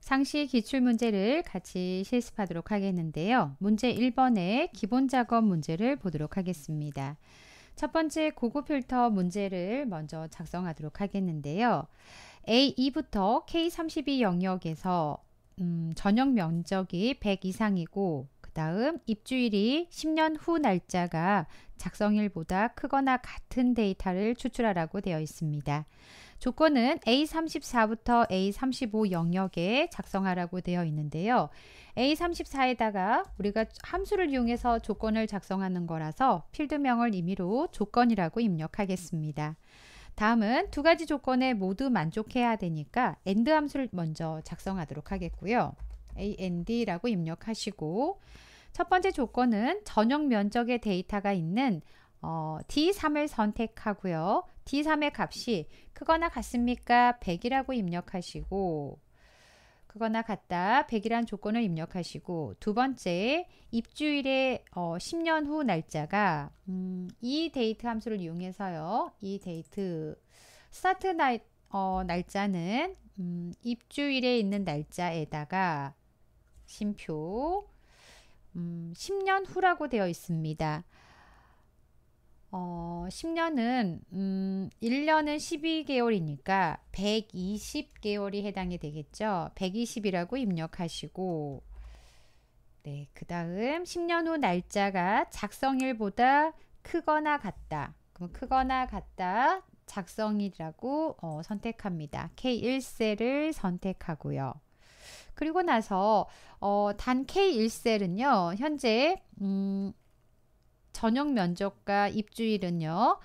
상시 기출 문제를 같이 실습하도록 하겠는데요. 문제 1번의 기본 작업 문제를 보도록 하겠습니다. 첫 번째 고급 필터 문제를 먼저 작성하도록 하겠는데요. A2부터 K32 영역에서 음, 전역 면적이 100 이상이고 그 다음 입주일이 10년 후 날짜가 작성일보다 크거나 같은 데이터를 추출하라고 되어 있습니다. 조건은 A34부터 A35 영역에 작성하라고 되어 있는데요. A34에다가 우리가 함수를 이용해서 조건을 작성하는 거라서 필드명을 임의로 조건이라고 입력하겠습니다. 다음은 두 가지 조건에 모두 만족해야 되니까 AND 함수를 먼저 작성하도록 하겠고요. AND라고 입력하시고 첫 번째 조건은 전용 면적의 데이터가 있는 어, D3을 선택하고요. D3의 값이 크거나 같습니까? 100이라고 입력하시고 그거나 같다 100이란 조건을 입력하시고 두 번째 입주일의 어, 10년 후 날짜가 음, 이 데이트 함수를 이용해서요 이 데이트 스타트 날, 어, 날짜는 음, 입주일에 있는 날짜에다가 심표 음, 10년 후라고 되어 있습니다. 어, 10년은 음, 1년은 12개월이니까 120개월이 해당이 되겠죠. 120이라고 입력하시고 네, 그 다음 10년 후 날짜가 작성일보다 크거나 같다. 그럼 크거나 같다 작성일이라고 어, 선택합니다. K1세를 선택하고요. 그리고 나서 어, 단 K1셀은요. 현재 음, 전용 면적과 입주일은요.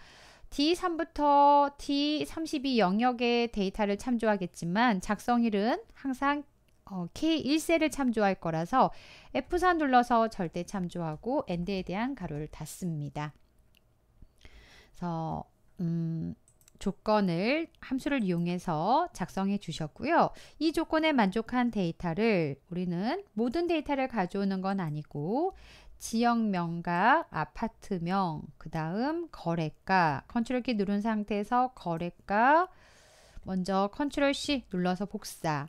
D3부터 D32 영역의 데이터를 참조하겠지만 작성일은 항상 어, K1셀을 참조할 거라서 f 3 눌러서 절대 참조하고 엔드에 대한 가로를 닫습니다. 그래서 음, 조건을 함수를 이용해서 작성해 주셨고요. 이 조건에 만족한 데이터를 우리는 모든 데이터를 가져오는 건 아니고 지역명과 아파트명, 그 다음 거래가, 컨트롤 키 누른 상태에서 거래가, 먼저 컨트롤 C 눌러서 복사,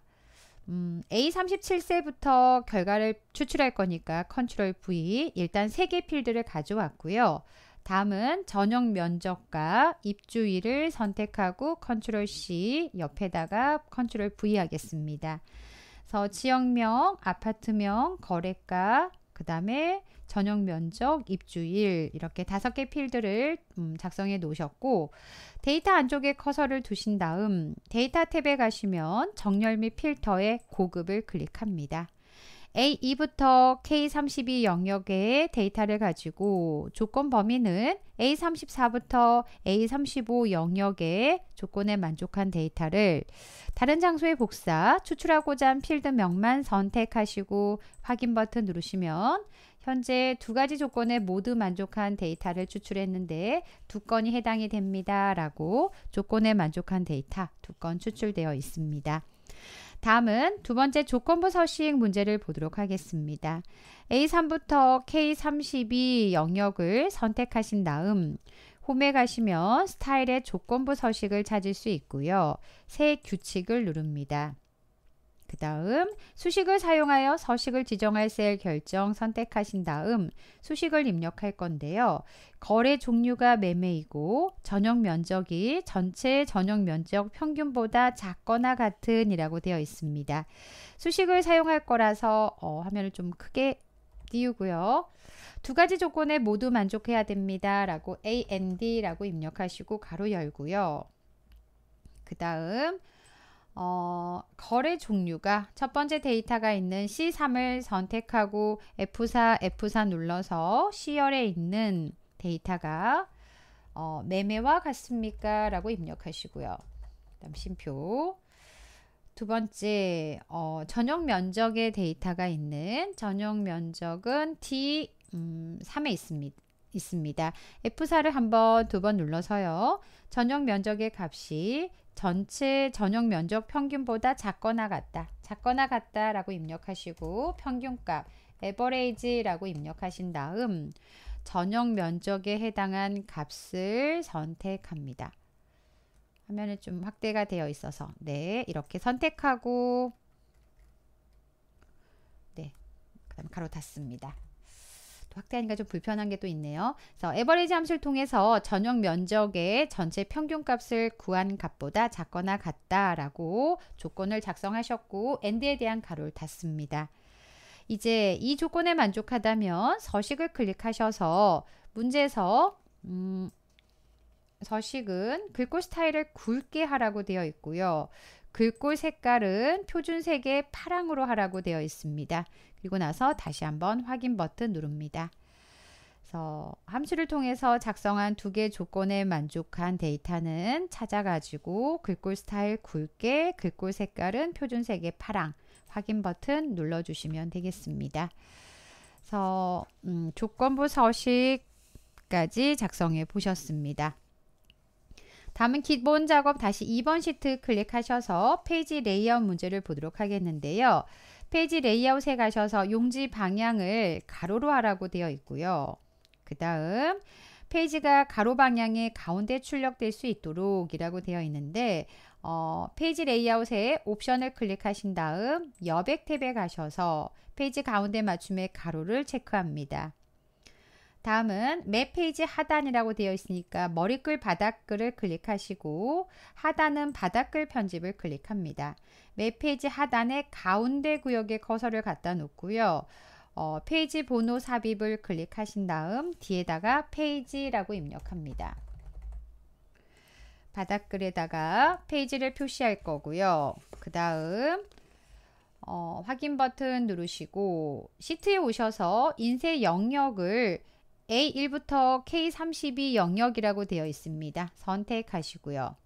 음, A37세부터 결과를 추출할 거니까 컨트롤 V 일단 3개 필드를 가져왔고요. 다음은 전용 면적과 입주일을 선택하고 컨트롤 C 옆에다가 컨트롤 V 하겠습니다. 그래서 지역명, 아파트명, 거래가, 그 다음에 전용 면적, 입주일 이렇게 다섯 개 필드를 음, 작성해 놓으셨고 데이터 안쪽에 커서를 두신 다음 데이터 탭에 가시면 정렬 및 필터의 고급을 클릭합니다. A2부터 K32 영역의 데이터를 가지고 조건 범위는 A34부터 A35 영역의 조건에 만족한 데이터를 다른 장소의 복사, 추출하고자 한 필드명만 선택하시고 확인 버튼 누르시면 현재 두 가지 조건에 모두 만족한 데이터를 추출했는데 두 건이 해당이 됩니다. 라고 조건에 만족한 데이터 두 건 추출되어 있습니다. 다음은 두 번째 조건부 서식 문제를 보도록 하겠습니다. A3부터 K32 영역을 선택하신 다음 홈에 가시면 스타일의 조건부 서식을 찾을 수 있고요. 새 규칙을 누릅니다. 그 다음 수식을 사용하여 서식을 지정할 셀 결정 선택하신 다음 수식을 입력할 건데요. 거래 종류가 매매이고 전용 면적이 전체 전용 면적 평균보다 작거나 같은 이라고 되어 있습니다. 수식을 사용할 거라서 어, 화면을 좀 크게 띄우고요. 두 가지 조건에 모두 만족해야 됩니다. 라고 AND라고 입력하시고 가로 열고요. 그 다음 어, 거래 종류가 첫 번째 데이터가 있는 C3을 선택하고 F4, F4 눌러서 C열에 있는 데이터가 어, 매매와 같습니까? 라고 입력하시고요. 다음 심표 두 번째 어, 전용 면적의 데이터가 있는 전용 면적은 D 3에 음, 있습니다. 있습니다. F4를 한번 두 번 눌러서요. 전용 면적의 값이 전체 전용 면적 평균보다 작거나 같다. 작거나 같다라고 입력하시고 평균값 average라고 입력하신 다음 전용 면적에 해당한 값을 선택합니다. 화면에 좀 확대가 되어 있어서 네 이렇게 선택하고 네 그다음 가로 닫습니다. 확대하니까 좀 불편한 게 또 있네요. 그래서 에버리지 함수를 통해서 전용 면적의 전체 평균값을 구한 값보다 작거나 같다라고 조건을 작성하셨고 엔드에 대한 가로를 닫습니다. 이제 이 조건에 만족하다면 서식을 클릭하셔서 문제에서 음, 서식은 글꼴 스타일을 굵게 하라고 되어 있고요. 글꼴 색깔은 표준색의 파랑으로 하라고 되어 있습니다. 그리고 나서 다시 한번 확인 버튼 누릅니다. 그래서 함수를 통해서 작성한 두 개 조건에 만족한 데이터는 찾아가지고 글꼴 스타일 굵게, 글꼴 색깔은 표준색의 파랑, 확인 버튼 눌러주시면 되겠습니다. 그래서 음, 조건부 서식까지 작성해 보셨습니다. 다음은 기본 작업 다시 2번 시트 클릭하셔서 페이지 레이아웃 문제를 보도록 하겠는데요. 페이지 레이아웃에 가셔서 용지 방향을 가로로 하라고 되어 있고요. 그 다음 페이지가 가로 방향의 가운데 출력될 수 있도록 이라고 되어 있는데 어, 페이지 레이아웃에 옵션을 클릭하신 다음 여백 탭에 가셔서 페이지 가운데 맞춤의 가로를 체크합니다. 다음은 맵 페이지 하단이라고 되어 있으니까 머리글 바닥글을 클릭하시고 하단은 바닥글 편집을 클릭합니다. 맵 페이지 하단의 가운데 구역에 커서를 갖다 놓고요. 어, 페이지 번호 삽입을 클릭하신 다음 뒤에다가 페이지라고 입력합니다. 바닥글에다가 페이지를 표시할 거고요. 그 다음 어, 확인 버튼 누르시고 시트에 오셔서 인쇄 영역을 A1부터 K32 영역이라고 되어 있습니다. 선택하시고요.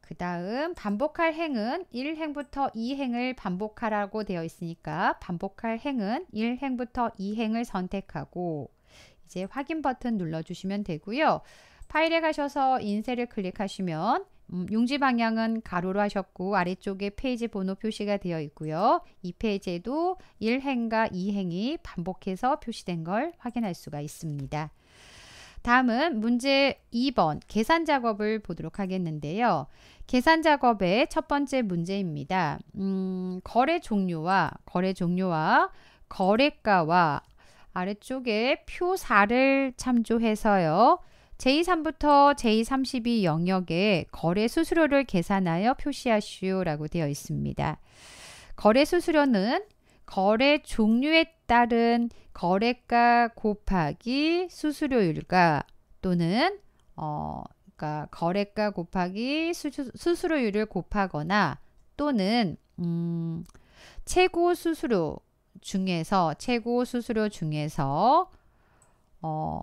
그 다음 반복할 행은 1행부터 2행을 반복하라고 되어 있으니까 반복할 행은 1행부터 2행을 선택하고 이제 확인 버튼 눌러주시면 되고요. 파일에 가셔서 인쇄를 클릭하시면 음, 용지 방향은 가로로 하셨고 아래쪽에 페이지 번호 표시가 되어 있고요. 이 페이지에도 1행과 2행이 반복해서 표시된 걸 확인할 수가 있습니다. 다음은 문제 2번 계산 작업을 보도록 하겠는데요. 계산 작업의 첫 번째 문제입니다. 음, 거래 종류와 거래 종류와 거래가와 아래쪽에 표사를 참조해서요. 제3부터 2 제32 영역에 거래 수수료를 계산하여 표시하시오라고 되어 있습니다. 거래 수수료는 거래 종류에 따른 거래가 곱하기 수수료율과 또는 어, 그러니까 거래가 곱하기 수수, 수수료율을 곱하거나 또는 음, 최고 수수료 중에서 최고 수수료 중에서 어,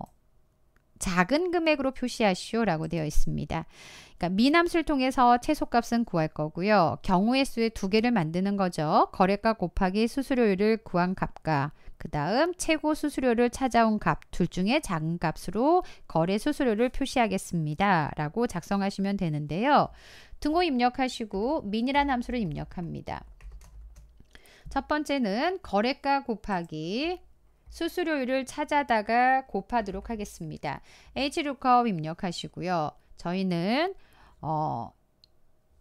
작은 금액으로 표시하시오라고 되어 있습니다. 그러니까 미남수를 통해서 최소값은 구할 거고요. 경우의 수의 두 개를 만드는 거죠. 거래가 곱하기 수수료율을 구한 값과 그 다음 최고 수수료를 찾아온 값 둘 중에 작은 값으로 거래 수수료를 표시하겠습니다. 라고 작성하시면 되는데요. 등호 입력하시고 민이란 함수를 입력합니다. 첫 번째는 거래가 곱하기 수수료율을 찾아다가 곱하도록 하겠습니다. H루컵 입력하시고요. 저희는 어,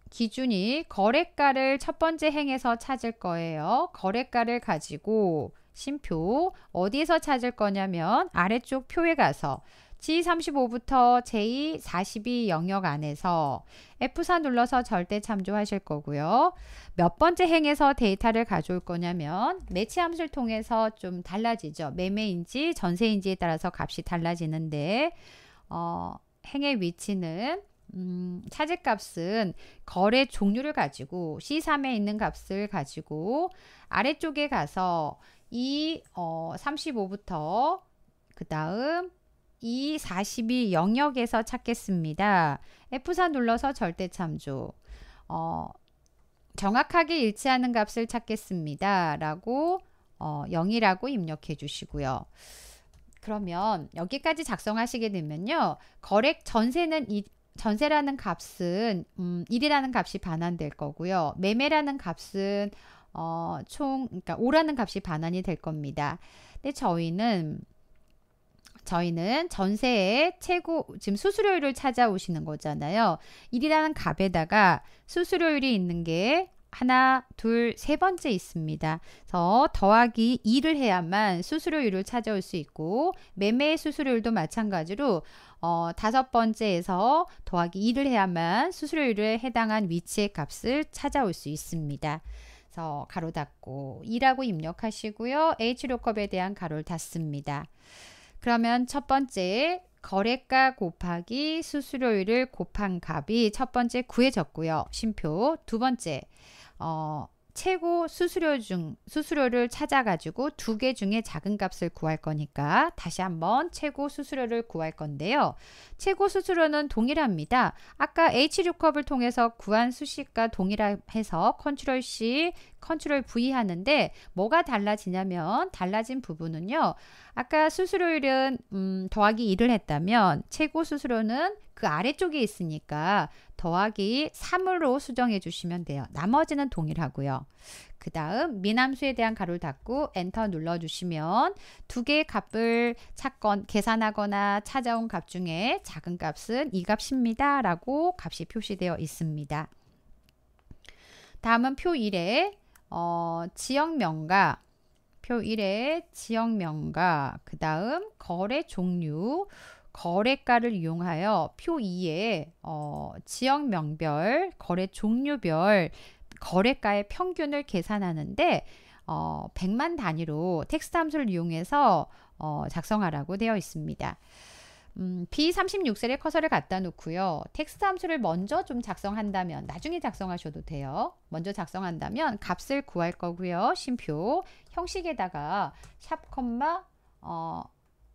기준이 거래가를 첫 번째 행에서 찾을 거예요. 거래가를 가지고 심표 어디에서 찾을 거냐면 아래쪽 표에 가서 G35부터 J42 영역 안에서 F4 눌러서 절대 참조하실 거고요. 몇 번째 행에서 데이터를 가져올 거냐면 매치 함수를 통해서 좀 달라지죠. 매매인지 전세인지에 따라서 값이 달라지는데 어, 행의 위치는 음, 차지값은 거래 종류를 가지고 C3에 있는 값을 가지고 아래쪽에 가서 이 어, 35부터 그 다음 이42 영역에서 찾겠습니다. F4 눌러서 절대 참조. 어, 정확하게 일치하는 값을 찾겠습니다. 라고 어, 0이라고 입력해 주시고요. 그러면 여기까지 작성하시게 되면요. 거래 전세는 이, 전세라는 값은 음, 1이라는 값이 반환될 거고요. 매매라는 값은 어, 총 그러니까 5라는 값이 반환이 될 겁니다. 근데 저희는 저희는 전세의 최고 지금 수수료율을 찾아오시는 거잖아요. 1이라는 값에다가 수수료율이 있는 게 하나, 둘, 세 번째 있습니다. 그래서 더하기 2를 해야만 수수료율을 찾아올 수 있고 매매 수수료율도 마찬가지로 어, 다섯 번째에서 더하기 2를 해야만 수수료율에 해당한 위치의 값을 찾아올 수 있습니다. 그래서 가로 닫고 2라고 입력하시고요. H로컵에 대한 가로를 닫습니다. 그러면 첫 번째 거래가 곱하기 수수료율을 곱한 값이 첫 번째 구해졌고요. 심표. 두 번째 어, 최고 수수료 중 수수료를 찾아가지고 두 개 중에 작은 값을 구할 거니까 다시 한번 최고 수수료를 구할 건데요. 최고 수수료는 동일합니다. 아까 H6컵을 통해서 구한 수식과 동일해서 컨트롤 C 컨트롤 V 하는데 뭐가 달라지냐면 달라진 부분은요. 아까 수수료율은 음, 더하기 2를 했다면 최고 수수료는 그 아래쪽에 있으니까 더하기 3으로 수정해 주시면 돼요. 나머지는 동일하고요. 그 다음 미남수에 대한 가로를 닫고 엔터 눌러주시면 두 개의 값을 찾건 계산하거나 찾아온 값 중에 작은 값은 이 값입니다. 라고 값이 표시되어 있습니다. 다음은 표 1에 어, 지역명과 표 1에 지역명과 그 다음 거래 종류 거래가를 이용하여 표 2에 어, 지역명별 거래 종류별 거래가의 평균을 계산하는데 어, 100만 단위로 텍스트 함수를 이용해서 어, 작성하라고 되어 있습니다. 음, B36셀에 커서를 갖다 놓고요. 텍스트 함수를 먼저 좀 작성한다면 나중에 작성하셔도 돼요. 먼저 작성한다면 값을 구할 거고요. 심표 형식에다가 샵 콤마 어,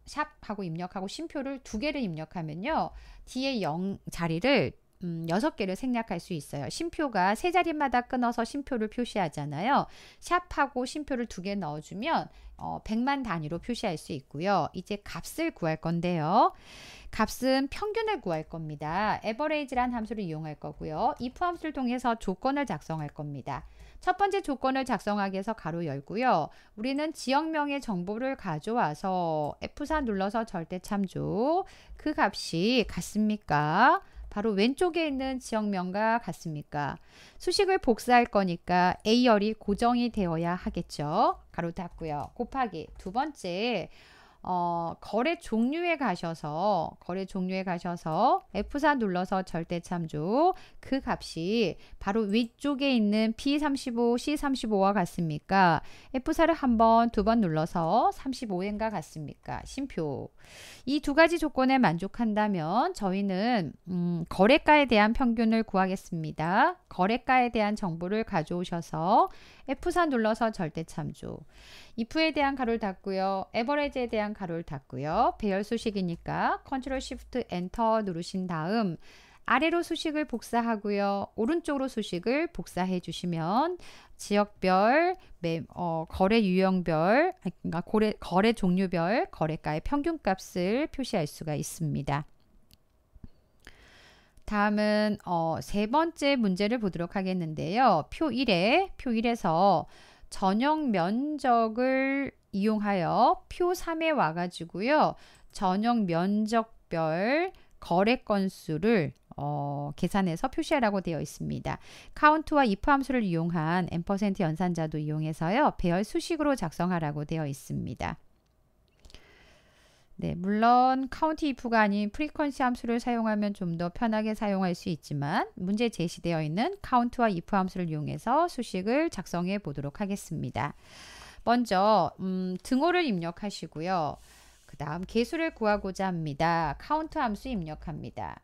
샵하고 입력하고 심표를 두 개를 입력하면요. 뒤에 0 자리를 음, 6개를 생략할 수 있어요. 심표가 세 자리마다 끊어서 심표를 표시하잖아요. 샵하고 심표를 두 개 넣어주면 어, 100만 단위로 표시할 수 있고요. 이제 값을 구할 건데요. 값은 평균을 구할 겁니다. average란 함수를 이용할 거고요. if 함수를 통해서 조건을 작성할 겁니다. 첫 번째 조건을 작성하기 위해서 가로 열고요. 우리는 지역명의 정보를 가져와서 F4 눌러서 절대 참조. 그 값이 같습니까? 바로 왼쪽에 있는 지역명과 같습니까? 수식을 복사할 거니까 A열이 고정이 되어야 하겠죠. 가로 닫고요. 곱하기 두 번째 어, 거래 종류에 가셔서 거래 종류에 가셔서 F4 눌러서 절대 참조 그 값이 바로 위쪽에 있는 P35, C35와 같습니까? F4를 한 번, 두 번 눌러서 3 5엔가 같습니까? 심표. 이 두 가지 조건에 만족한다면 저희는 음, 거래가에 대한 평균을 구하겠습니다. 거래가에 대한 정보를 가져오셔서 F4 눌러서 절대 참조. if에 대한 가로를 닫고요. 에버레지에 대한 가로를 닫고요. 배열 수식이니까 컨트롤 시프트 엔터 누르신 다음 아래로 수식을 복사하고요. 오른쪽으로 수식을 복사해 주시면 지역별, 어, 거래 유형별, 그러니까 거래, 거래 종류별, 거래가의 평균값을 표시할 수가 있습니다. 다음은 어, 세 번째 문제를 보도록 하겠는데요. 표 1에, 표 1에서 전형 면적을 이용하여 표 3에 와가지고요. 전형 면적별 거래 건수를 어, 계산해서 표시하라고 되어 있습니다. 카운트와 if 함수를 이용한 n% 연산자도 이용해서요. 배열 수식으로 작성하라고 되어 있습니다. 네, 물론 카운티 if가 아닌 프리퀀시 함수를 사용하면 좀 더 편하게 사용할 수 있지만 문제 제시되어 있는 count와 if 함수를 이용해서 수식을 작성해 보도록 하겠습니다. 먼저 음, 등호를 입력하시고요. 그 다음 개수를 구하고자 합니다. c o u 함수 입력합니다.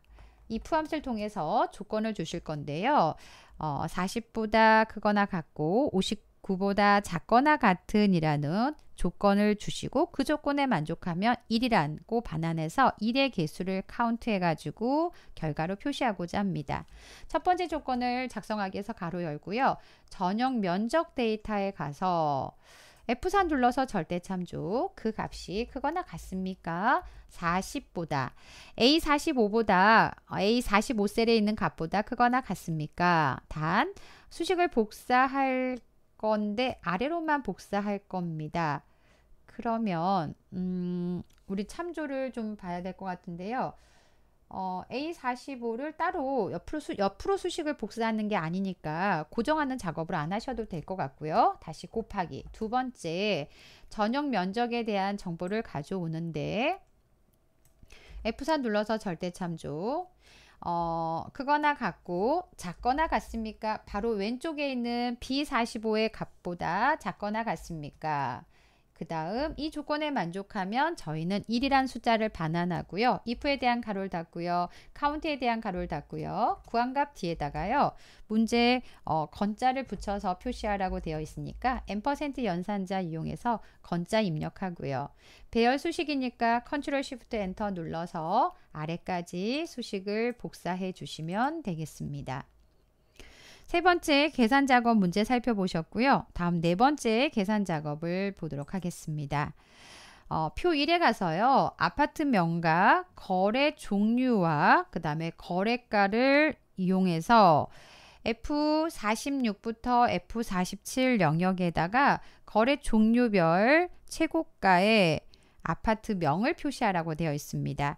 if 함수를 통해서 조건을 주실 건데요. 어, 40보다 크거나 같고 9보다 작거나 같은이라는 조건을 주시고 그 조건에 만족하면 1이라고 반환해서 1의 개수를 카운트해가지고 결과로 표시하고자 합니다. 첫 번째 조건을 작성하기 위해서 가로 열고요. 전형 면적 데이터에 가서 F산 둘러서 절대 참조 그 값이 크거나 같습니까? 40보다 A45보다 어, A45셀에 있는 값보다 크거나 같습니까? 단 수식을 복사할 건데 아래로만 복사할 겁니다. 그러면 음, 우리 참조를 좀 봐야 될 것 같은데요. 어, A45를 따로 옆으로, 수, 옆으로 수식을 복사하는 게 아니니까 고정하는 작업을 안 하셔도 될 것 같고요. 다시 곱하기. 두 번째, 전용 면적에 대한 정보를 가져오는데 F4 눌러서 절대 참조. 어, 그거나 같고 작거나 같습니까? 바로 왼쪽에 있는 B45의 값보다 작거나 같습니까? 그 다음 이 조건에 만족하면 저희는 1이란 숫자를 반환하고요. if에 대한 가로를 닫고요. 카운트에 대한 가로를 닫고요. 구한값 뒤에다가요. 문제 어, 건자를 붙여서 표시하라고 되어 있으니까 n% 연산자 이용해서 건자 입력하고요. 배열 수식이니까 컨트롤 쉬프트 엔터 눌러서 아래까지 수식을 복사해 주시면 되겠습니다. 세 번째 계산 작업 문제 살펴보셨고요. 다음 네 번째 계산 작업을 보도록 하겠습니다. 어, 표 1에 가서요. 아파트 명가, 거래 종류와 그 다음에 거래가를 이용해서 F46부터 F47 영역에다가 거래 종류별 최고가의 아파트 명을 표시하라고 되어 있습니다.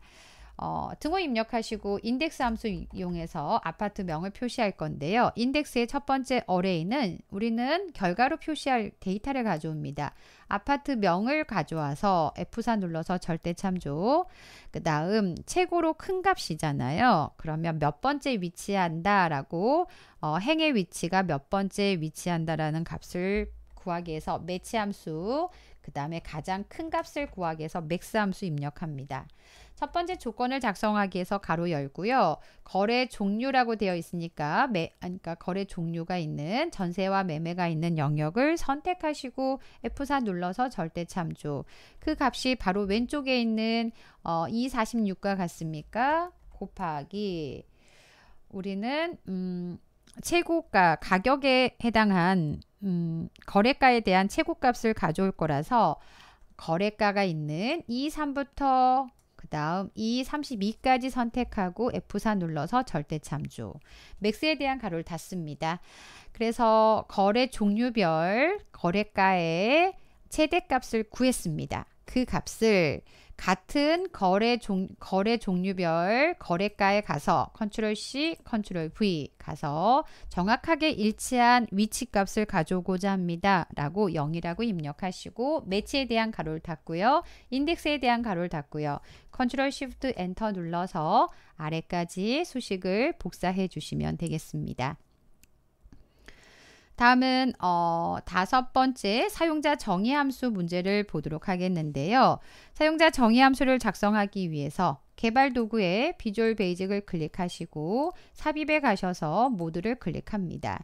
어, 등호 입력하시고 인덱스 함수 이용해서 아파트 명을 표시할 건데요. 인덱스의 첫 번째 어레이는 우리는 결과로 표시할 데이터를 가져옵니다. 아파트 명을 가져와서 F4 눌러서 절대 참조. 그 다음 최고로 큰 값이잖아요. 그러면 몇 번째 위치한다라고 어, 행의 위치가 몇 번째 위치한다라는 값을 구하기 위해서 매치 함수 그 다음에 가장 큰 값을 구하기 위해서 맥스 함수 입력합니다. 첫 번째 조건을 작성하기 위해서 가로 열고요. 거래 종류라고 되어 있으니까 매, 그러니까 거래 종류가 있는 전세와 매매가 있는 영역을 선택하시고 F4 눌러서 절대 참조. 그 값이 바로 왼쪽에 있는 어, 246과 같습니까? 곱하기 우리는 음, 최고가 가격에 해당한 음, 거래가에 대한 최고값을 가져올 거라서 거래가가 있는 E3부터 그 다음 E32까지 선택하고 F4 눌러서 절대참조 맥스에 대한 가로를 닫습니다. 그래서 거래 종류별 거래가의 최대값을 구했습니다. 그 값을 같은 거래 종 거래 종류별 거래가에 가서 컨트롤 C, 컨트롤 V 가서 정확하게 일치한 위치 값을 가져오고자 합니다. 라고 0이라고 입력하시고 매치에 대한 가로를 닫고요. 인덱스에 대한 가로를 닫고요. 컨트롤 Shift 엔터 눌러서 아래까지 수식을 복사해 주시면 되겠습니다. 다음은 어, 다섯 번째 사용자 정의 함수 문제를 보도록 하겠는데요. 사용자 정의 함수를 작성하기 위해서 개발 도구에 비주얼 베이직을 클릭하시고 삽입에 가셔서 모드를 클릭합니다.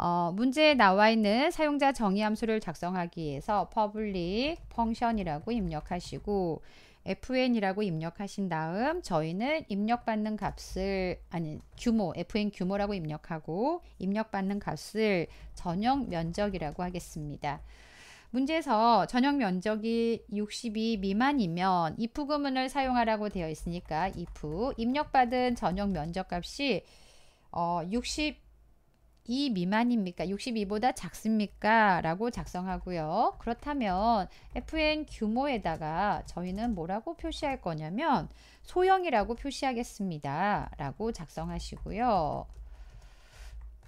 어, 문제에 나와 있는 사용자 정의 함수를 작성하기 위해서 public function이라고 입력하시고 FN이라고 입력하신 다음 저희는 입력받는 값을 아니 규모 FN 규모라고 입력하고 입력받는 값을 전용 면적이라고 하겠습니다. 문제에서 전용 면적이 62 미만이면 if 구문을 사용하라고 되어 있으니까 if 입력받은 전용 면적 값이 어, 60이 미만입니까? 62보다 작습니까? 라고 작성하고요. 그렇다면 FN 규모에다가 저희는 뭐라고 표시할 거냐면 소형이라고 표시하겠습니다. 라고 작성하시고요.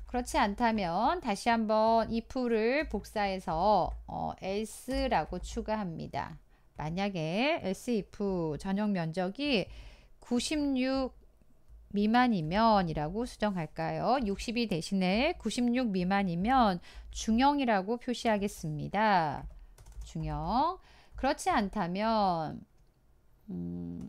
그렇지 않다면 다시 한번 if를 복사해서 어, else라고 추가합니다. 만약에 else if 전용 면적이 96 미만이면이라고 수정할까요? 60이 대신에 96 미만이면 중형이라고 표시하겠습니다. 중형. 그렇지 않다면 음,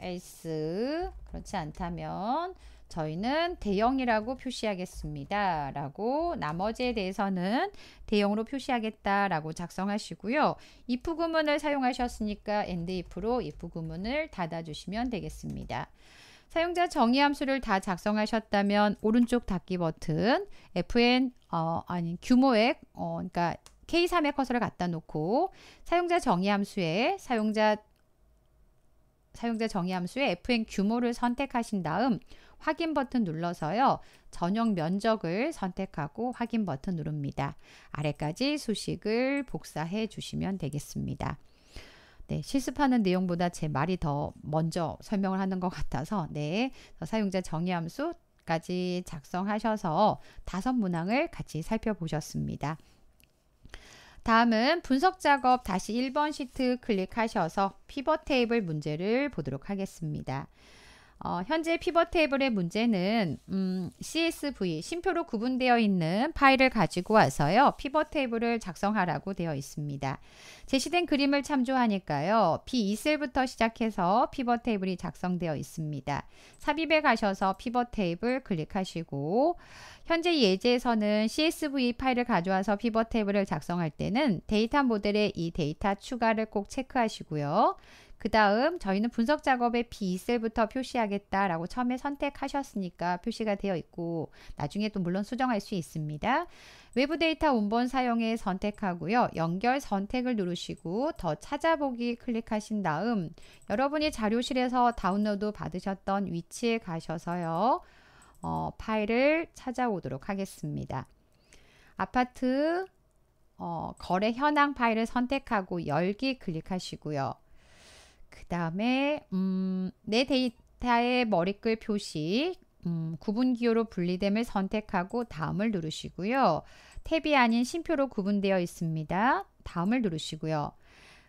S 그렇지 않다면 저희는 대형이라고 표시하겠습니다. 라고 나머지에 대해서는 대형으로 표시하겠다 라고 작성하시고요. if 구문을 사용하셨으니까 and if로 if 구문을 닫아주시면 되겠습니다. 사용자 정의 함수를 다 작성하셨다면 오른쪽 닫기 버튼 fn 어, 아니 규모액 어, 그러니까 K3의 커서를 갖다 놓고 사용자 정의 함수에 사용자 사용자 정의 함수에 fn 규모를 선택하신 다음 확인 버튼 눌러서요. 전용 면적을 선택하고 확인 버튼 누릅니다. 아래까지 수식을 복사해 주시면 되겠습니다. 네, 실습하는 내용보다 제 말이 더 먼저 설명을 하는 것 같아서 네, 사용자 정의 함수 까지 작성하셔서 다섯 문항을 같이 살펴보셨습니다. 다음은 분석 작업 다시 1번 시트 클릭하셔서 피벗 테이블 문제를 보도록 하겠습니다. 어, 현재 피벗 테이블의 문제는 음, CSV, 심표로 구분되어 있는 파일을 가지고 와서요. 피벗 테이블을 작성하라고 되어 있습니다. 제시된 그림을 참조하니까요. B2셀부터 시작해서 피벗 테이블이 작성되어 있습니다. 삽입에 가셔서 피벗 테이블 클릭하시고 현재 예제에서는 CSV 파일을 가져와서 피벗 테이블을 작성할 때는 데이터 모델에 이 데이터 추가를 꼭 체크하시고요. 그 다음 저희는 분석 작업에 b 셀부터 표시하겠다라고 처음에 선택하셨으니까 표시가 되어 있고 나중에 또 물론 수정할 수 있습니다. 외부 데이터 운번 사용에 선택하고요. 연결 선택을 누르시고 더 찾아보기 클릭하신 다음 여러분이 자료실에서 다운로드 받으셨던 위치에 가셔서요. 어, 파일을 찾아오도록 하겠습니다. 아파트 어, 거래 현황 파일을 선택하고 열기 클릭하시고요. 그 다음에 음, 내 데이터의 머리글 표시 음, 구분기호로 분리됨을 선택하고 다음을 누르시고요. 탭이 아닌 심표로 구분되어 있습니다. 다음을 누르시고요.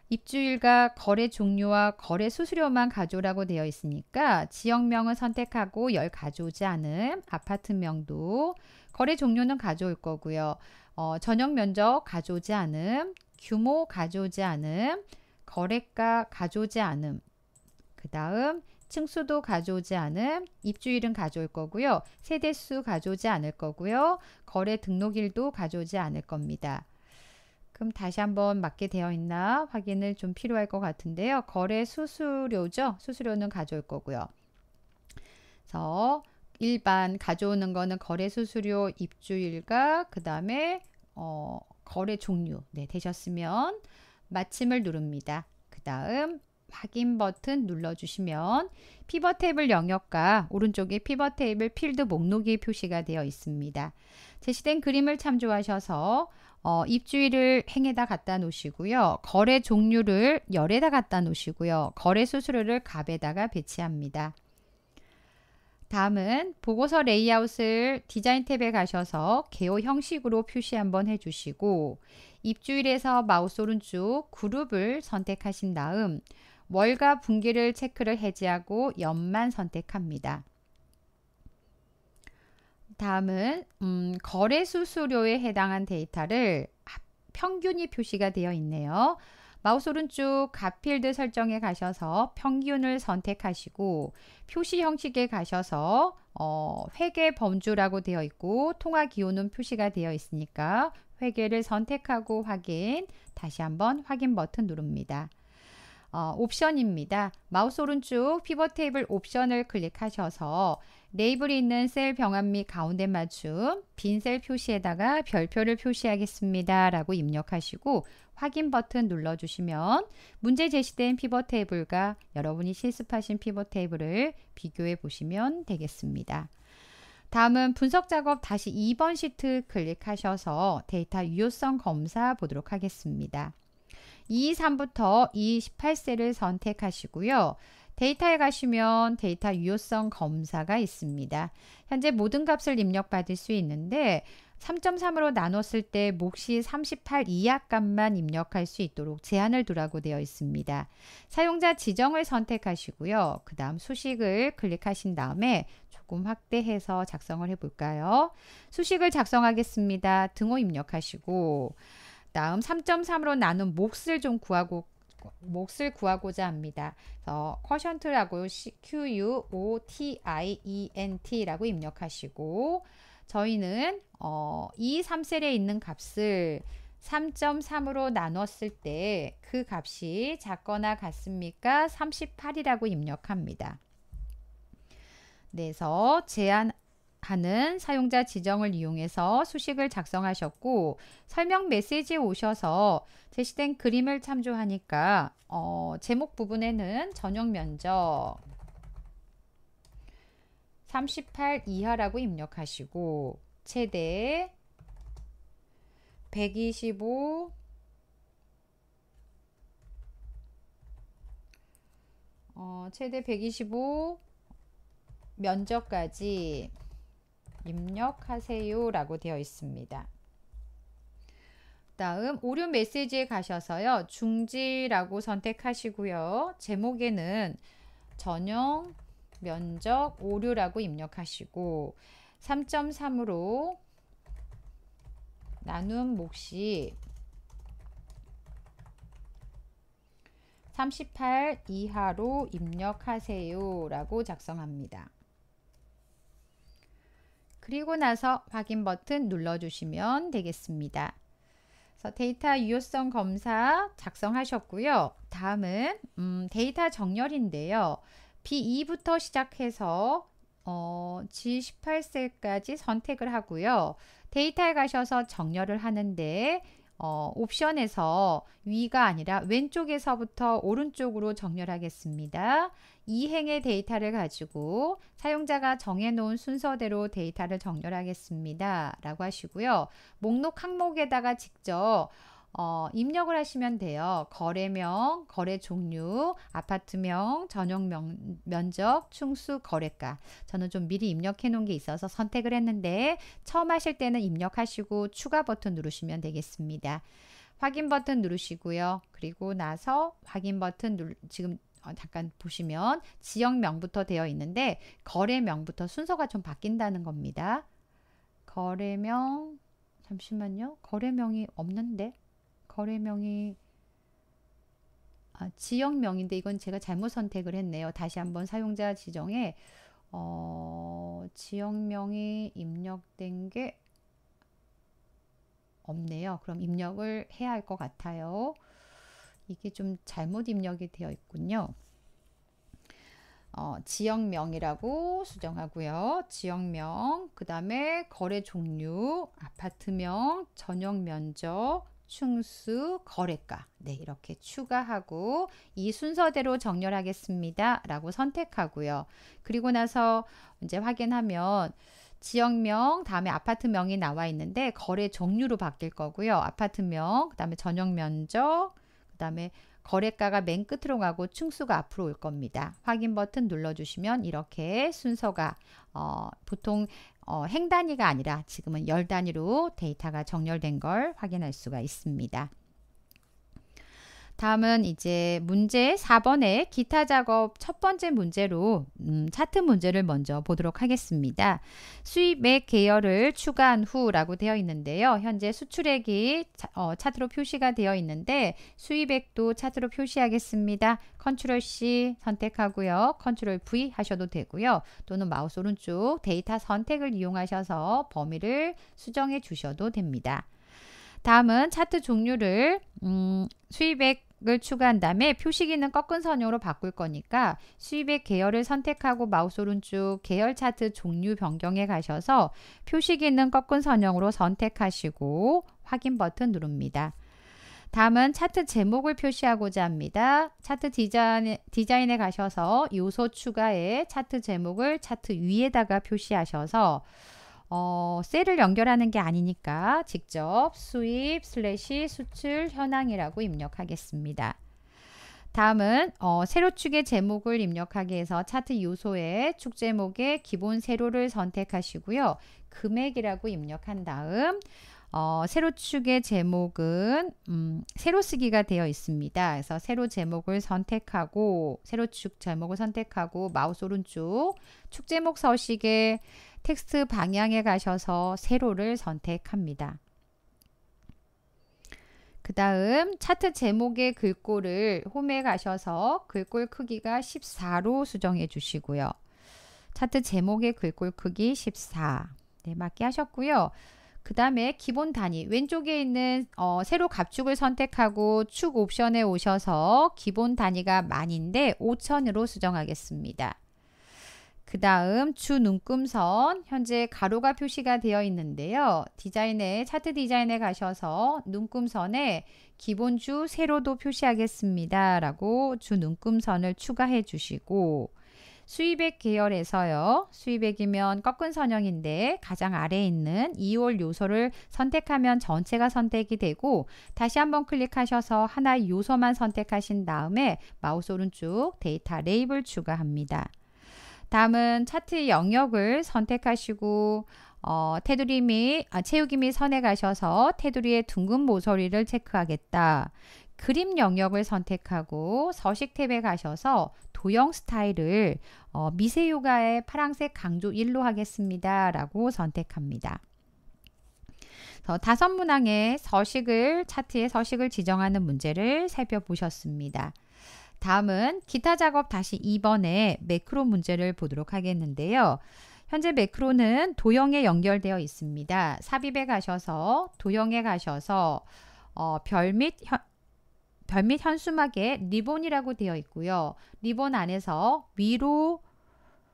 입주일과 거래 종류와 거래 수수료만 가져오라고 되어 있으니까 지역명을 선택하고 열 가져오지 않은 아파트명도 거래 종류는 가져올 거고요. 어, 전용 면적 가져오지 않음, 규모 가져오지 않음, 거래가 가져오지 않음. 그 다음 층수도 가져오지 않음, 입주일은 가져올 거고요. 세대수 가져오지 않을 거고요. 거래 등록일도 가져오지 않을 겁니다. 그럼 다시 한번 맞게 되어 있나 확인을 좀 필요할 것 같은데요. 거래 수수료죠. 수수료는 가져올 거고요. 그래서 일반 가져오는 거는 거래 수수료 입주일과 그 다음에 어, 거래 종류 네, 되셨으면 마침을 누릅니다. 그 다음 확인 버튼 눌러주시면 피벗 테이블 영역과 오른쪽에 피벗 테이블 필드 목록이 표시가 되어 있습니다. 제시된 그림을 참조하셔서 어, 입주일을 행에다 갖다 놓으시고요. 거래 종류를 열에다 갖다 놓으시고요. 거래 수수료를 갑에다가 배치합니다. 다음은 보고서 레이아웃을 디자인 탭에 가셔서 개요 형식으로 표시 한번 해주시고 입주일에서 마우스 오른쪽 그룹을 선택하신 다음 월과 분기를 체크를 해제하고 연만 선택합니다. 다음은 음, 거래 수수료에 해당한 데이터를 평균이 표시가 되어 있네요. 마우스 오른쪽 가필드 설정에 가셔서 평균을 선택하시고 표시 형식에 가셔서 어, 회계 범주라고 되어 있고 통화 기호는 표시가 되어 있으니까 회계를 선택하고 확인, 다시 한번 확인 버튼 누릅니다. 어, 옵션입니다. 마우스 오른쪽 피벗 테이블 옵션을 클릭하셔서 레이블이 있는 셀 병합 및 가운데 맞춤 빈 셀 표시에다가 별표를 표시하겠습니다. 라고 입력하시고 확인 버튼 눌러주시면 문제 제시된 피벗 테이블과 여러분이 실습하신 피벗 테이블을 비교해 보시면 되겠습니다. 다음은 분석 작업 다시 2번 시트 클릭하셔서 데이터 유효성 검사 보도록 하겠습니다. 2, 3부터 2, 18세를 선택하시고요. 데이터에 가시면 데이터 유효성 검사가 있습니다. 현재 모든 값을 입력받을 수 있는데 3.3으로 나눴을 때 몫이 38 이하 값만 입력할 수 있도록 제한을 두라고 되어 있습니다. 사용자 지정을 선택하시고요. 그 다음 수식을 클릭하신 다음에 조금 확대해서 작성을 해볼까요? 수식을 작성하겠습니다. 등호 입력하시고 다음 3.3으로 나눈 몫을 좀 구하고 몫을 구하고자 합니다. 그래서 쿼션트라고 Q-U-O-T-I-E-N-T라고 e 입력하시고 저희는 어, 이 3셀에 있는 값을 3.3으로 나눴을 때 그 값이 작거나 같습니까? 38이라고 입력합니다. 내서 제안 하는 사용자 지정을 이용해서 수식을 작성하셨고 설명 메시지에 오셔서 제시된 그림을 참조하니까 어, 제목 부분에는 전용 면적 38 이하라고 입력하시고 최대 125 어, 최대 125 면적까지 입력하세요 라고 되어 있습니다. 다음 오류 메시지에 가셔서요. 중지라고 선택하시고요. 제목에는 전형 면적 오류라고 입력하시고 3.3으로 나눔 몫이 38 이하로 입력하세요 라고 작성합니다. 그리고 나서 확인 버튼 눌러주시면 되겠습니다. 그래서 데이터 유효성 검사 작성하셨고요. 다음은 음, 데이터 정렬인데요. B2부터 시작해서 어, G18셀까지 선택을 하고요. 데이터에 가셔서 정렬을 하는데 어, 옵션에서 위가 아니라 왼쪽에서부터 오른쪽으로 정렬하겠습니다. 이행의 데이터를 가지고 사용자가 정해놓은 순서대로 데이터를 정렬하겠습니다. 라고 하시고요. 목록 항목에다가 직접 어, 입력을 하시면 돼요. 거래명, 거래 종류, 아파트명, 전용 명, 면적, 충수, 거래가. 저는 좀 미리 입력해 놓은 게 있어서 선택을 했는데 처음 하실 때는 입력하시고 추가 버튼 누르시면 되겠습니다. 확인 버튼 누르시고요. 그리고 나서 확인 버튼 누르, 지금 어, 잠깐 보시면 지역명부터 되어 있는데 거래명부터 순서가 좀 바뀐다는 겁니다. 거래명 잠시만요. 거래명이 없는데 거래명이 아, 지역명인데 이건 제가 잘못 선택을 했네요. 다시 한번 사용자 지정에 어, 지역명이 입력된 게 없네요. 그럼 입력을 해야 할 것 같아요. 이게 좀 잘못 입력이 되어 있군요. 어, 지역명이라고 수정하고요. 지역명, 그 다음에 거래 종류, 아파트명, 전용 면적, 충수, 거래가. 네, 이렇게 추가하고 이 순서대로 정렬하겠습니다. 라고 선택하고요. 그리고 나서 이제 확인하면 지역명, 다음에 아파트명이 나와 있는데 거래 종류로 바뀔 거고요. 아파트명, 그 다음에 전용 면적, 그다음에 거래가가 맨 끝으로 가고 충수가 앞으로 올 겁니다. 확인 버튼 눌러주시면 이렇게 순서가 어, 보통 어, 행 단위가 아니라 지금은 열 단위로 데이터가 정렬된 걸 확인할 수가 있습니다. 다음은 이제 문제 4번의 기타 작업 첫 번째 문제로 음, 차트 문제를 먼저 보도록 하겠습니다. 수입액 계열을 추가한 후라고 되어 있는데요. 현재 수출액이 차, 어, 트로 표시가 되어 있는데 수입액도 차트로 표시하겠습니다. 컨트롤 C 선택하고요. 컨트롤 V 하셔도 되고요. 또는 마우스 오른쪽 데이터 선택을 이용하셔서 범위를 수정해 주셔도 됩니다. 다음은 차트 종류를 음, 수입액 을 추가한 다음에 표시기는 꺾은 선형으로 바꿀 거니까 수입액 계열을 선택하고 마우스 오른쪽 계열 차트 종류 변경에 가셔서 표시기는 꺾은 선형으로 선택하시고 확인 버튼 누릅니다. 다음은 차트 제목을 표시하고자 합니다. 차트 디자인, 디자인에 가셔서 요소 추가에 차트 제목을 차트 위에다가 표시하셔서 어, 셀을 연결하는 게 아니니까 직접 수입 슬래시 수출 현황이라고 입력하겠습니다. 다음은 어, 세로축의 제목을 입력하기 위해서 차트 요소에 축 제목의 기본 세로를 선택하시고요. 금액이라고 입력한 다음 어, 세로 축의 제목은 음, 세로 쓰기가 되어 있습니다. 그래서 세로 제목을 선택하고 세로 축 제목을 선택하고 마우스 오른쪽 축 제목 서식의 텍스트 방향에 가셔서 세로를 선택합니다. 그 다음 차트 제목의 글꼴을 홈에 가셔서 글꼴 크기가 14로 수정해 주시고요. 차트 제목의 글꼴 크기 14 네, 맞게 하셨고요. 그 다음에 기본 단위 왼쪽에 있는 어, 세로 갑축을 선택하고 축 옵션에 오셔서 기본 단위가 만인데 5천으로 수정하겠습니다. 그 다음 주 눈금선 현재 가로가 표시가 되어 있는데요. 디자인에 차트 디자인에 가셔서 눈금선에 기본 주 세로도 표시하겠습니다. 라고 주 눈금선을 추가해 주시고 수입액 계열에서요. 수입액이면 꺾은 선형인데 가장 아래에 있는 2월 요소를 선택하면 전체가 선택이 되고 다시 한번 클릭하셔서 하나의 요소만 선택하신 다음에 마우스 오른쪽 데이터 레이블 추가합니다. 다음은 차트 영역을 선택하시고 어, 테두리 및 아, 채우기 및 선에 가셔서 테두리의 둥근 모서리를 체크하겠다. 그림 영역을 선택하고 서식 탭에 가셔서 도형 스타일을 어, 미세요가의 파란색 강조 1로 하겠습니다. 라고 선택합니다. 다섯 문항의 서식을 차트의 서식을 지정하는 문제를 살펴보셨습니다. 다음은 기타 작업 다시 2번의 매크로 문제를 보도록 하겠는데요. 현재 매크로는 도형에 연결되어 있습니다. 삽입에 가셔서 도형에 가셔서 어, 별및 별밑 현수막에 리본이라고 되어 있고요. 리본 안에서 위로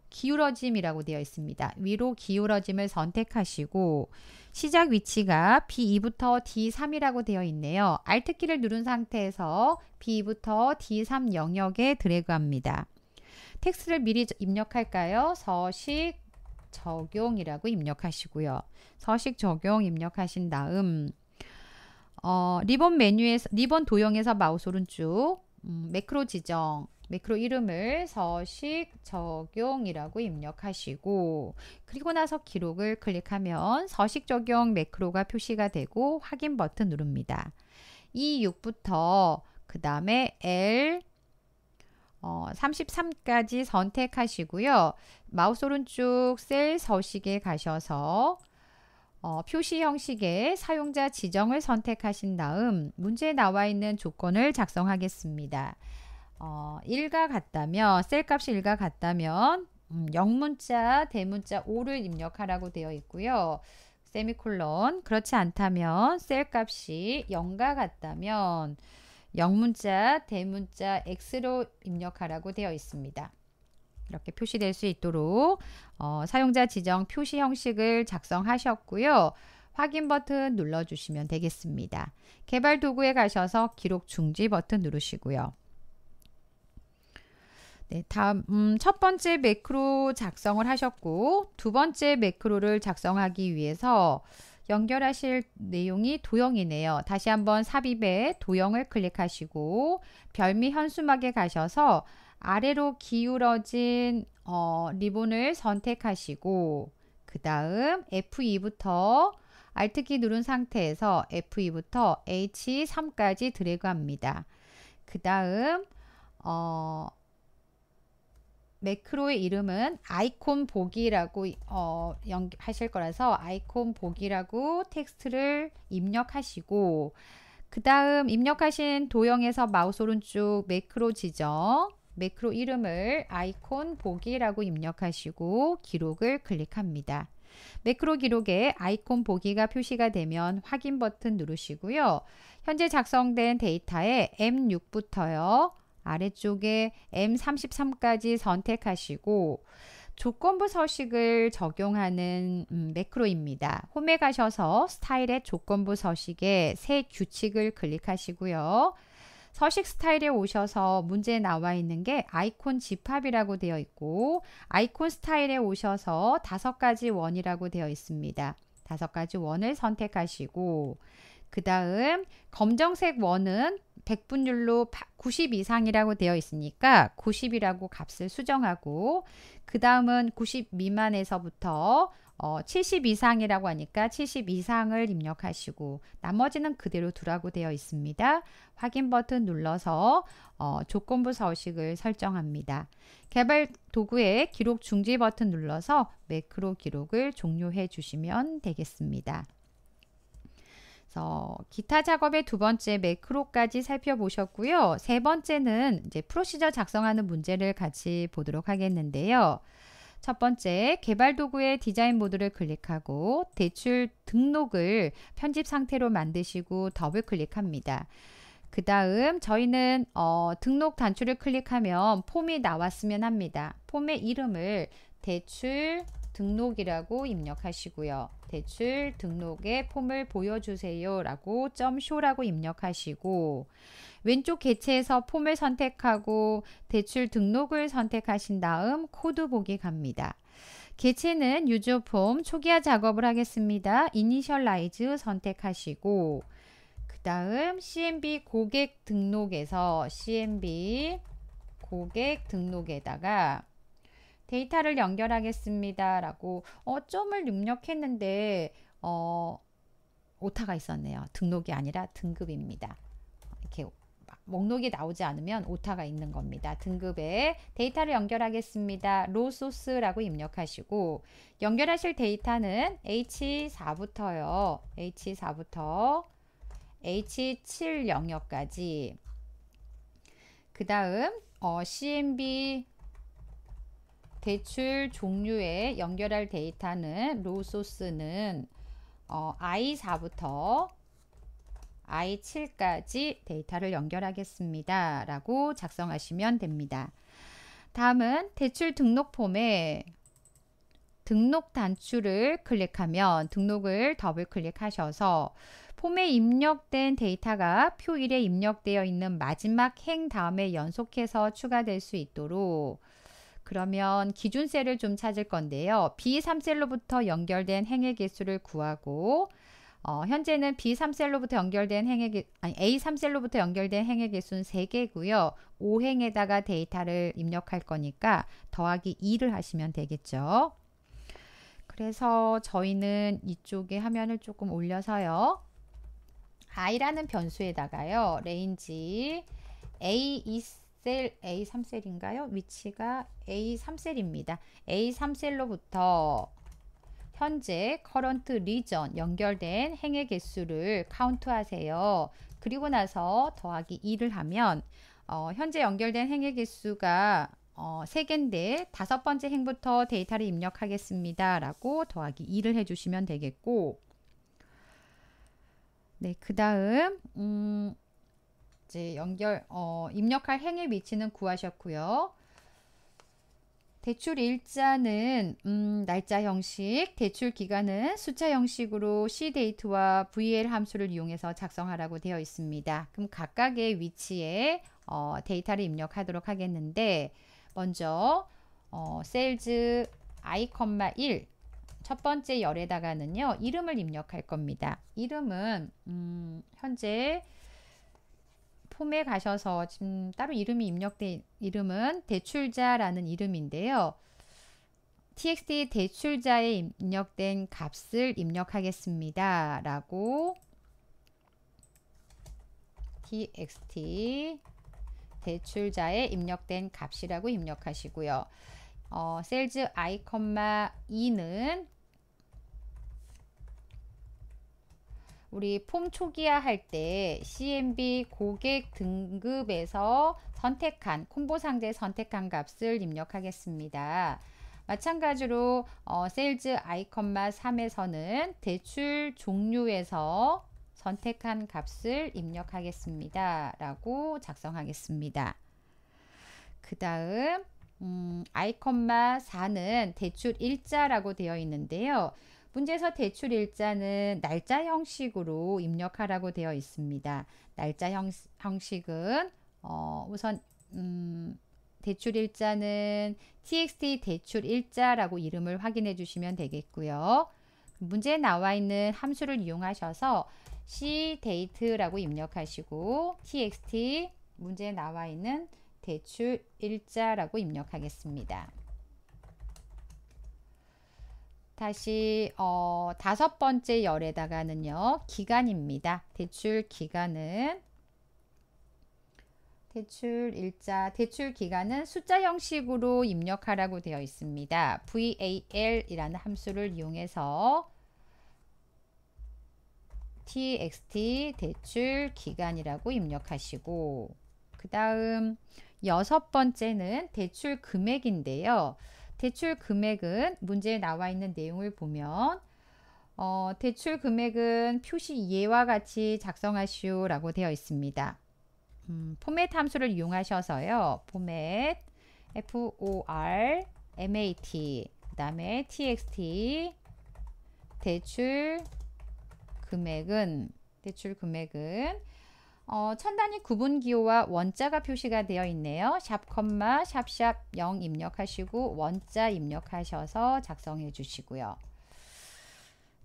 기울어짐이라고 되어 있습니다. 위로 기울어짐을 선택하시고 시작 위치가 B2부터 D3이라고 되어 있네요. Alt키를 누른 상태에서 B2부터 D3 영역에 드래그합니다. 텍스트를 미리 입력할까요? 서식 적용이라고 입력하시고요. 서식 적용 입력하신 다음 어, 리본 메뉴에서 리본 도형에서 마우스 오른쪽 음, 매크로 지정 매크로 이름을 서식 적용이라고 입력하시고 그리고 나서 기록을 클릭하면 서식 적용 매크로가 표시가 되고 확인 버튼 누릅니다. 이 6부터 그 다음에 L 어, 33까지 선택하시고요. 마우스 오른쪽 셀 서식에 가셔서 어, 표시 형식의 사용자 지정을 선택하신 다음 문제에 나와 있는 조건을 작성하겠습니다. 어, 1과 같다면 셀 값이 1과 같다면 음, 영문자, 대문자 5를 입력하라고 되어 있고요. 세미콜론 그렇지 않다면 셀 값이 0과 같다면 영문자, 대문자 X로 입력하라고 되어 있습니다. 이렇게 표시될 수 있도록 어, 사용자 지정 표시 형식을 작성하셨고요. 확인 버튼 눌러주시면 되겠습니다. 개발 도구에 가셔서 기록 중지 버튼 누르시고요. 네, 다음 음, 첫 번째 매크로 작성을 하셨고 두 번째 매크로를 작성하기 위해서 연결하실 내용이 도형이네요. 다시 한번 삽입에 도형을 클릭하시고 별미 현수막에 가셔서 아래로 기울어진 어, 리본을 선택하시고 그 다음 F2부터 Alt키 누른 상태에서 F2부터 H3까지 드래그합니다. 그 다음 어, 매크로의 이름은 아이콘 보기라고 어, 연, 하실 거라서 아이콘 보기라고 텍스트를 입력하시고 그 다음 입력하신 도형에서 마우스 오른쪽 매크로 지정 매크로 이름을 아이콘 보기라고 입력하시고 기록을 클릭합니다. 매크로 기록에 아이콘 보기가 표시가 되면 확인 버튼 누르시고요. 현재 작성된 데이터에 M6부터요. 아래쪽에 M33까지 선택하시고 조건부 서식을 적용하는 음, 매크로입니다. 홈에 가셔서 스타일의 조건부 서식에 새 규칙을 클릭하시고요. 서식 스타일에 오셔서 문제에 나와 있는 게 아이콘 집합이라고 되어 있고 아이콘 스타일에 오셔서 다섯 가지 원이라고 되어 있습니다. 다섯 가지 원을 선택하시고 그 다음 검정색 원은 백분율로 90 이상이라고 되어 있으니까 90이라고 값을 수정하고 그 다음은 90 미만에서부터 어, 70 이상이라고 하니까 70 이상을 입력하시고 나머지는 그대로 두라고 되어 있습니다. 확인 버튼 눌러서 어, 조건부 서식을 설정합니다. 개발 도구에 기록 중지 버튼 눌러서 매크로 기록을 종료해 주시면 되겠습니다. 그래서 기타 작업의 두 번째 매크로까지 살펴보셨고요. 세 번째는 이제 프로시저 작성하는 문제를 같이 보도록 하겠는데요. 첫 번째, 개발 도구의 디자인 모드를 클릭하고 대출 등록을 편집 상태로 만드시고 더블 클릭합니다. 그 다음 저희는 어, 등록 단추를 클릭하면 폼이 나왔으면 합니다. 폼의 이름을 대출 등록이라고 입력하시고요. 대출 등록의 폼을 보여주세요 라고 점쇼라고 입력하시고 왼쪽 개체에서 폼을 선택하고 대출 등록을 선택하신 다음 코드 보기 갑니다. 개체는 유저폼 초기화 작업을 하겠습니다. 이니셜라이즈 선택하시고 그 다음 CMB 고객 등록에서 CMB 고객 등록에다가 데이터를 연결하겠습니다. 라고 어점을 입력했는데 어, 오타가 있었네요. 등록이 아니라 등급입니다. 이렇게 목록이 나오지 않으면 오타가 있는 겁니다. 등급에 데이터를 연결하겠습니다. 로 소스라고 입력하시고 연결하실 데이터는 H4부터요. H4부터 H7 영역까지 그 다음 어, CMB 대출 종류에 연결할 데이터는 로 소스는 어, I4부터 I7까지 데이터를 연결하겠습니다. 라고 작성하시면 됩니다. 다음은 대출 등록 폼에 등록 단추를 클릭하면 등록을 더블 클릭하셔서 폼에 입력된 데이터가 표 1에 입력되어 있는 마지막 행 다음에 연속해서 추가될 수 있도록 그러면 기준셀을 좀 찾을 건데요. B3셀로부터 연결된 행의 개수를 구하고 어, 현재는 B3셀로부터 연결된 행의 아니 A3셀로부터 연결된 행의 개수는 3개고요. 5행에다가 데이터를 입력할 거니까 더하기 2를 하시면 되겠죠. 그래서 저희는 이쪽에 화면을 조금 올려서요. i라는 변수에다가요. 레인지 a 셀 A3셀인가요? 위치가 A3셀입니다. A3셀로부터 현재 커런트 리전 연결된 행의 개수를 카운트하세요. 그리고 나서 더하기 2를 하면 어, 현재 연결된 행의 개수가 어, 3개인데 다섯 번째 행부터 데이터를 입력하겠습니다. 라고 더하기 2를 해주시면 되겠고 네, 그 다음 음, 목적지 연결 어, 입력할 행의 위치는 구하셨고요. 대출 일자는 음, 날짜 형식, 대출 기간은 숫자 형식으로 C 데이트와 VL 함수를 이용해서 작성하라고 되어 있습니다. 그럼 각각의 위치에 어, 데이터를 입력하도록 하겠는데 먼저 어, sales i, 1첫 번째 열에다가는요 이름을 입력할 겁니다. 이름은 음, 현재 폼에 가셔서 지금 따로 이름이 입력된 이름은 대출자라는 이름인데요. txt 대출자에 입력된 값을 입력하겠습니다. 라고 txt 대출자에 입력된 값이라고 입력하시고요. 어, 셀즈 아 2는 우리 폼 초기화 할 때 CMB 고객 등급에서 선택한 콤보 상자에 선택한 값을 입력하겠습니다. 마찬가지로 어, 세일즈 아이컨마 3에서는 대출 종료에서 선택한 값을 입력하겠습니다. 라고 작성하겠습니다. 그 다음 음, 아이컨마 4는 대출 일자라고 되어 있는데요. 문제에서 대출 일자는 날짜 형식으로 입력하라고 되어 있습니다. 날짜 형식, 은 어, 우선 음, 대출 일자는 txt 대출 일자라고 이름을 확인해 주시면 되겠고요. 문제에 나와 있는 함수를 이용하셔서 c date라고 입력하시고 txt 문제에 나와 있는 대출 일자라고 입력하겠습니다. 다시 어, 다섯 번째 열에다가는요. 기간입니다. 대출 기간은 대출 일자, 대출 기간은 숫자 형식으로 입력하라고 되어 있습니다. VAL이라는 함수를 이용해서 txt 대출 기간이라고 입력하시고 그 다음 여섯 번째는 대출 금액인데요. 대출 금액은 문제에 나와 있는 내용을 보면 어, 대출 금액은 표시 예와 같이 작성하시오 라고 되어 있습니다. 음, 포맷 함수를 이용하셔서요. 포맷 FOR MAT 그 다음에 TXT 대출 금액은 대출 금액은 어, 천 단위 구분 기호와 원자가 표시가 되어 있네요. 샵 컴마 샵샵 0 입력하시고 원자 입력하셔서 작성해 주시고요.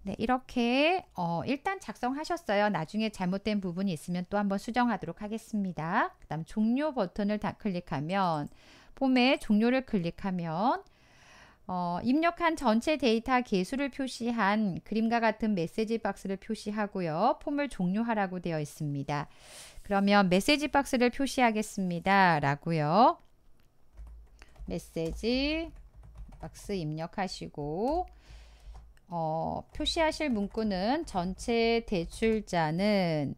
네, 이렇게 어, 일단 작성하셨어요. 나중에 잘못된 부분이 있으면 또 한번 수정하도록 하겠습니다. 그 다음 종료 버튼을 다 클릭하면 폼에 종료를 클릭하면 어, 입력한 전체 데이터 개수를 표시한 그림과 같은 메시지 박스를 표시하고요. 폼을 종료하라고 되어 있습니다. 그러면 메시지 박스를 표시하겠습니다. 라고요. 메시지 박스 입력하시고 어, 표시하실 문구는 전체 대출자는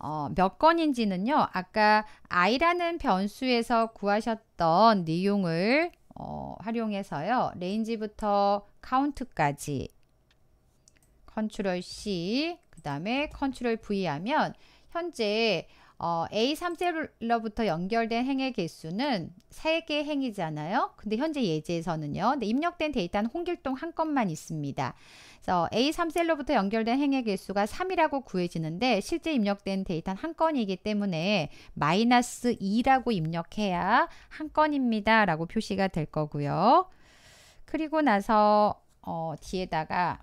어, 몇 건인지는요. 아까 i라는 변수에서 구하셨던 내용을 어, 활용해서요. 레인지부터 카운트까지 컨트롤 C 그 다음에 컨트롤 V 하면 현재 어, A3셀러부터 연결된 행의 개수는 3개의 행이잖아요. 근데 현재 예제에서는요. 근데 입력된 데이터는 홍길동 한 건만 있습니다. 그래서 A3셀로부터 연결된 행의 개수가 3이라고 구해지는데 실제 입력된 데이터는 한 건이기 때문에 마이너스 2라고 입력해야 한 건입니다. 라고 표시가 될 거고요. 그리고 나서 어, 뒤에다가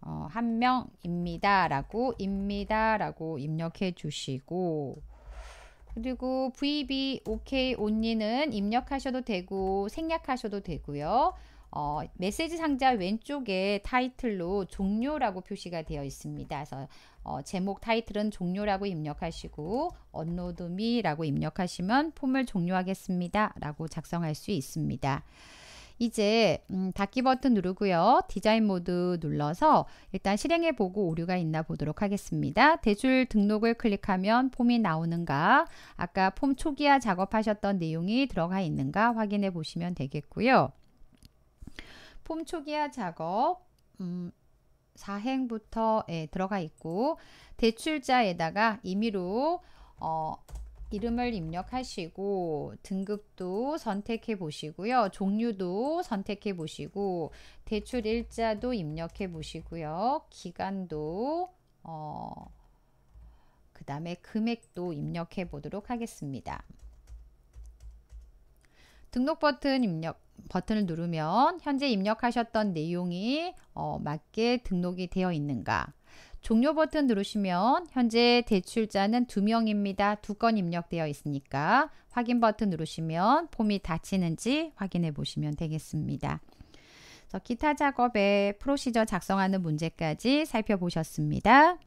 어, 한 명입니다. 라고 입니다. 라고 입력해 주시고 그리고 VB, OK, 온니는 입력하셔도 되고 생략하셔도 되고요. 어, 메시지 상자 왼쪽에 타이틀로 종료라고 표시가 되어 있습니다. 그래서 어, 제목 타이틀은 종료라고 입력하시고 언로드 미라고 입력하시면 폼을 종료하겠습니다. 라고 작성할 수 있습니다. 이제 음, 닫기 버튼 누르고요. 디자인 모드 눌러서 일단 실행해 보고 오류가 있나 보도록 하겠습니다. 대출 등록을 클릭하면 폼이 나오는가 아까 폼 초기화 작업하셨던 내용이 들어가 있는가 확인해 보시면 되겠고요. 폼 초기화 작업 음, 4행부터 예, 들어가 있고 대출자에다가 임의로 어, 이름을 입력하시고 등급도 선택해 보시고요. 종류도 선택해 보시고 대출 일자도 입력해 보시고요. 기간도 어, 그 다음에 금액도 입력해 보도록 하겠습니다. 등록 버튼 입력 버튼을 누르면 현재 입력하셨던 내용이 어, 맞게 등록이 되어 있는가 종료 버튼 누르시면 현재 대출자는 2명입니다두 건 입력되어 있으니까 확인 버튼 누르시면 폼이 닫히는지 확인해 보시면 되겠습니다. 기타 작업에 프로시저 작성하는 문제까지 살펴보셨습니다.